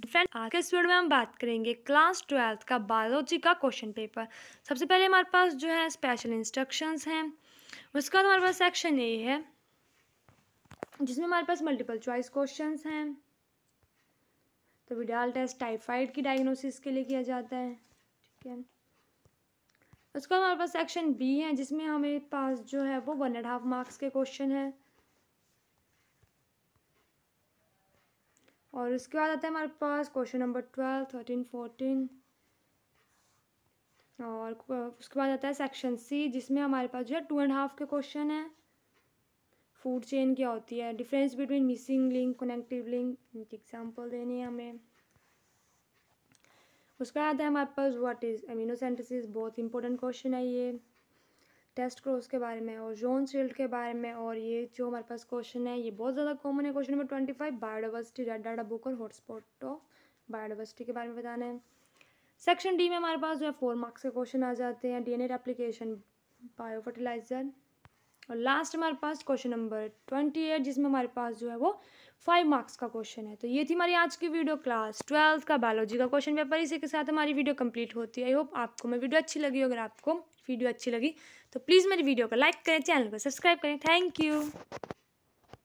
defend आज के इस वीडियो में हम बात करेंगे क्लास ट्वेल्थ का बायोलॉजी का क्वेश्चन पेपर सबसे पहले हमारे पास जो है स्पेशल इंस्ट्रक्शंस हैं उसके बाद हमारे पास सेक्शन ए है जिसमें हमारे पास मल्टीपल चॉइस क्वेश्चन हैं तो विडाल टेस्ट टाइफाइड की डायग्नोसिस के लिए किया जाता है ठीक है उसके बाद हमारे पास सेक्शन बी है जिसमें हमारे पास जो है वो वन एंड हाफ मार्क्स के क्वेश्चन हैं और उसके बाद आता है हमारे पास question number twelve thirteen fourteen और उसके बाद आता है सेक्शन सी जिसमें हमारे पास जो है टू एंड हाफ के क्वेश्चन है फूड चेन क्या होती है difference between missing link connective link इनके एग्जाम्पल देने है हमें बाद आता है हमारे पास व्हाट इज़ अमीनोसेंटेसिस बहुत इंपॉर्टेंट क्वेश्चन है ये टेस्ट क्रॉस के बारे में और जोन शील्ड के बारे में और ये जो हमारे पास क्वेश्चन है ये बहुत ज़्यादा कॉमन है question number twenty five biodiversity red data book और हॉटस्पॉट ऑफ बायोडावर्सिटी के बारे में बताना है सेक्शन डी में हमारे पास जो है फोर मार्क्स के क्वेश्चन आ जाते हैं D N A application bio fertilizer और लास्ट हमारे पास क्वेश्चन नंबर ट्वेंटी एट जिसमें हमारे पास जो है वो फाइव मार्क्स का क्वेश्चन है तो ये थी हमारी आज की वीडियो क्लास ट्वेल्थ का बायोलॉजी का क्वेश्चन पेपर इसी के साथ हमारी वीडियो कंप्लीट होती है आई होप आपको मेरी वीडियो अच्छी लगी अगर आपको वीडियो अच्छी लगी तो प्लीज़ मेरी वीडियो को लाइक करें चैनल को सब्सक्राइब करें थैंक यू